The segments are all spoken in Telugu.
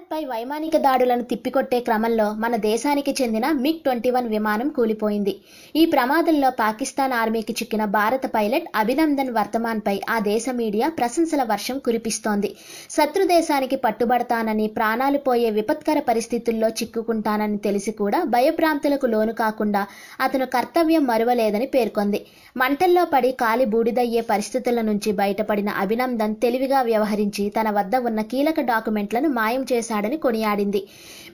భారత్పై వైమానిక దాడులను తిప్పికొట్టే క్రమంలో మన దేశానికి చెందిన మిగ్ ట్వంటీ వన్ విమానం కూలిపోయింది ఈ ప్రమాదంలో పాకిస్తాన్ ఆర్మీకి చిక్కిన భారత పైలట్ అభినందన్ వర్తమాన్పై ఆ దేశ మీడియా ప్రశంసల వర్షం కురిపిస్తోంది శత్రు దేశానికి పట్టుబడతానని ప్రాణాలు పోయే విపత్కర పరిస్థితుల్లో చిక్కుకుంటానని తెలిసి కూడా భయభ్రాంతులకు లోను కాకుండా అతను కర్తవ్యం మరువలేదని పేర్కొంది మంటల్లో పడి కాలి బూడిదయ్యే పరిస్థితుల నుంచి బయటపడిన అభినందన్ తెలివిగా వ్యవహరించి తన వద్ద ఉన్న కీలక డాక్యుమెంట్లను మాయం చేశారు చేశాడని కొనియాడింది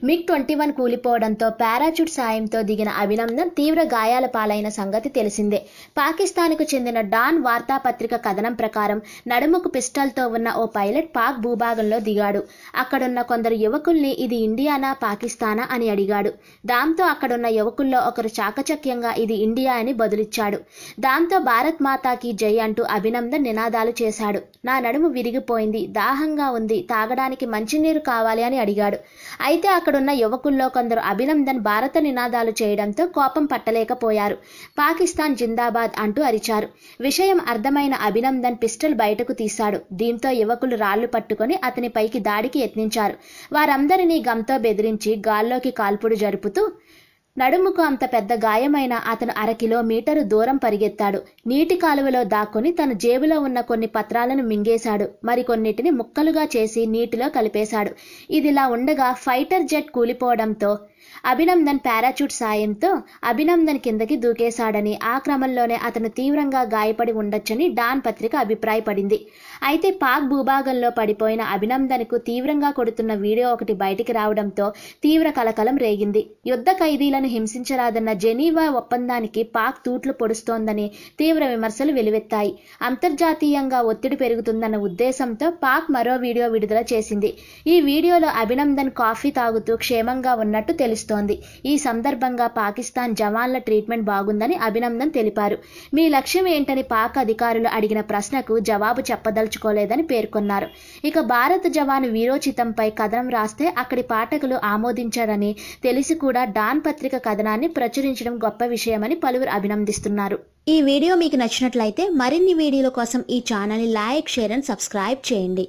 మిగ్ ట్వంటీ వన్ కూలిపోవడంతో పారాచూట్ సాయంతో దిగిన అభినందన్ తీవ్ర గాయాల పాలైన సంగతి తెలిసిందే పాకిస్తాన్కు చెందిన డాన్ వార్తాపత్రిక కథనం ప్రకారం నడుముకు పిస్టల్తో ఉన్న ఓ పైలట్ పాక్ భూభాగంలో దిగాడు అక్కడున్న కొందరు యువకుల్ని ఇది ఇండియానా పాకిస్తానా అని అడిగాడు దాంతో అక్కడున్న యువకుల్లో ఒకరు చాకచక్యంగా ఇది ఇండియా అని బదులిచ్చాడు దాంతో భారత్ మాతాకి జై అంటూ అభినందన్ నినాదాలు చేశాడు నా నడుము విరిగిపోయింది దాహంగా ఉంది తాగడానికి మంచినీరు కావాలి అని అడిగాడు అయితే అక్కడున్న యువకుల్లో కొందరు అభినందన్ భారత నినాదాలు చేయడంతో కోపం పట్టలేకపోయారు పాకిస్తాన్ జిందాబాద్ అంటూ అరిచారు విషయం అర్థమైన అభినందన్ పిస్టల్ బయటకు తీశాడు దీంతో యువకులు రాళ్లు పట్టుకొని అతని పైకి దాడికి యత్నించారు వారందరినీ గంతో బెదిరించి గాల్లోకి కాల్పుడు జరుపుతూ నడుముకు అంత పెద్ద గాయమైన అతను అరకిలోమీటరు దూరం పరిగెత్తాడు నీటి కాలువలో దాక్కుని తన జేబులో ఉన్న కొన్ని పత్రాలను మింగేశాడు మరికొన్నిటిని ముక్కలుగా చేసి నీటిలో కలిపేశాడు ఇదిలా ఉండగా ఫైటర్ జెట్ కూలిపోవడంతో అభినందన్ పారాచూట్ సాయంతో అభినందన్ కిందకి దూకేశాడని ఆ క్రమంలోనే అతను తీవ్రంగా గాయపడి ఉండొచ్చని డాన్ పత్రిక అభిప్రాయపడింది అయితే పాక్ భూభాగంలో పడిపోయిన అభినందన్కు తీవ్రంగా కొడుతున్న వీడియో ఒకటి బయటికి రావడంతో తీవ్ర కలకలం రేగింది యుద్ధ ఖైదీలను హింసించరాదన్న జెనీవా ఒప్పందానికి పాక్ తూట్లు పొడుస్తోందని తీవ్ర విమర్శలు వెలువెత్తాయి అంతర్జాతీయంగా ఒత్తిడి పెరుగుతుందన్న ఉద్దేశంతో పాక్ మరో వీడియో విడుదల చేసింది ఈ వీడియోలో అభినందన్ కాఫీ తాగుతూ క్షేమంగా ఉన్నట్టు తెలుసు తెలుస్తోంది ఈ సందర్భంగా పాకిస్తాన్ జవాన్ల ట్రీట్మెంట్ బాగుందని అభినందన్ తెలిపారు మీ లక్ష్యం ఏంటని పాక్ అధికారులు అడిగిన ప్రశ్నకు జవాబు చెప్పదలుచుకోలేదని పేర్కొన్నారు ఇక భారత జవాన్ వీరోచితంపై కథనం రాస్తే అక్కడి పాఠకులు ఆమోదించారని తెలిసి కూడా డాన్ పత్రిక కథనాన్ని ప్రచురించడం గొప్ప విషయమని పలువురు అభినందిస్తున్నారు ఈ వీడియో మీకు నచ్చినట్లయితే మరిన్ని వీడియోల కోసం ఈ ఛానల్ని లైక్ షేర్ అండ్ సబ్స్క్రైబ్ చేయండి